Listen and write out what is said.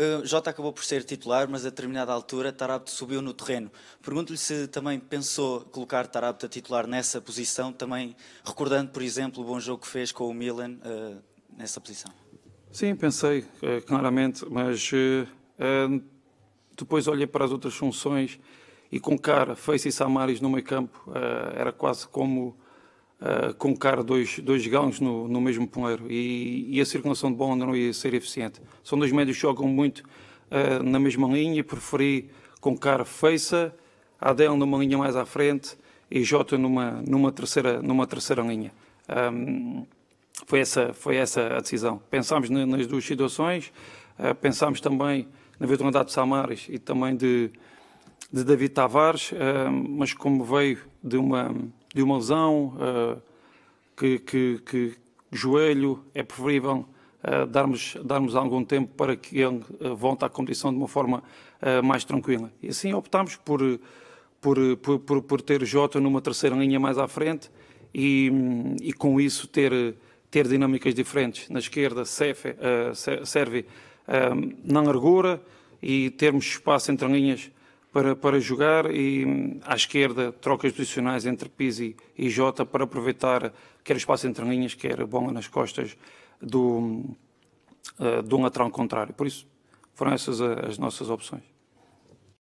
Eh, Jota acabou por ser titular, mas a determinada altura Tarapto subiu no terreno. Pergunto-lhe se também pensou colocar Tarapto a titular nessa posição, também recordando, por exemplo, o bom jogo que fez com o Milan uh, nessa posição. Sim, pensei, eh, claramente, mas uh, depois olhei para as outras funções e com cara, Face e Samaris no meio campo, era quase como eh, com cara dois, dois galões no, no mesmo poleiro e, e, a circulação de bola não ia ser eficiente. São dois médios que jogam muito uh, na mesma linha, preferi com cara Feiça, Adel numa linha mais à frente e Jota numa, numa, terceira, numa terceira linha. Um, foi, essa, foi essa a decisão. Pensámos nas duas situações, uh, pensámos também na virtualidade de Samares e também de, de David Tavares, mas como veio de uma de uma lesão, uh, que, que, que, joelho, é preferível uh, darmos, darmos algum tempo para que ele eh, volte à competição de uma forma mais tranquila. E assim optámos por, por, por, por, ter Jota numa terceira linha mais à frente e, e com isso ter, ter dinâmicas diferentes. Na esquerda, Sefe, serve na largura e termos espaço entre linhas para, para jogar e hum, à esquerda trocas posicionais entre Pizzi e Jota para aproveitar quer espaço entre linhas, quer bola nas costas do, uh, hum, eh, de um lateral contrário. Por isso, foram essas as nossas opções.